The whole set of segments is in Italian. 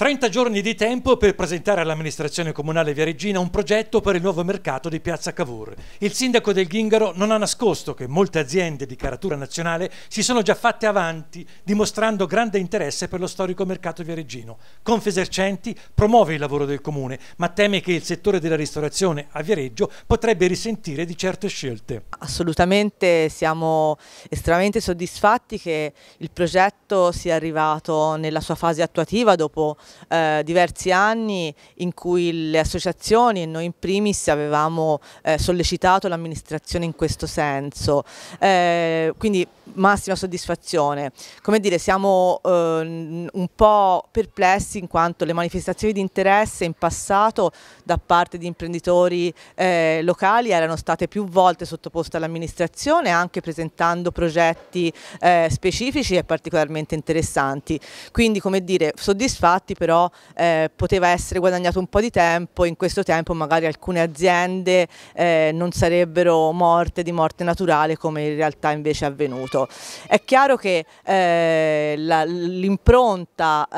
30 giorni di tempo per presentare all'amministrazione comunale viareggina un progetto per il nuovo mercato di Piazza Cavour. Il sindaco del Ghingaro non ha nascosto che molte aziende di caratura nazionale si sono già fatte avanti dimostrando grande interesse per lo storico mercato viareggino. Confesercenti promuove il lavoro del comune ma teme che il settore della ristorazione a Viareggio potrebbe risentire di certe scelte. Assolutamente siamo estremamente soddisfatti che il progetto sia arrivato nella sua fase attuativa dopo eh, diversi anni in cui le associazioni e noi in primis avevamo eh, sollecitato l'amministrazione in questo senso. Eh, quindi massima soddisfazione. Come dire, siamo eh, un po' perplessi in quanto le manifestazioni di interesse in passato da parte di imprenditori eh, locali erano state più volte sottoposte all'amministrazione anche presentando progetti eh, specifici e particolarmente interessanti. Quindi come dire, soddisfatti però eh, poteva essere guadagnato un po' di tempo, in questo tempo magari alcune aziende eh, non sarebbero morte di morte naturale come in realtà invece è avvenuto. È chiaro che eh, l'impronta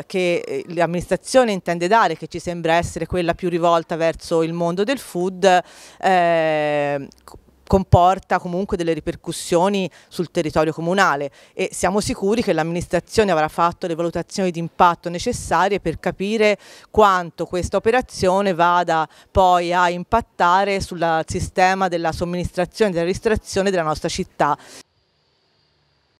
eh, che eh, l'amministrazione intende dare, che ci sembra essere quella più rivolta verso il mondo del food, eh, comporta comunque delle ripercussioni sul territorio comunale e siamo sicuri che l'amministrazione avrà fatto le valutazioni di impatto necessarie per capire quanto questa operazione vada poi a impattare sul sistema della somministrazione e della ristrazione della nostra città.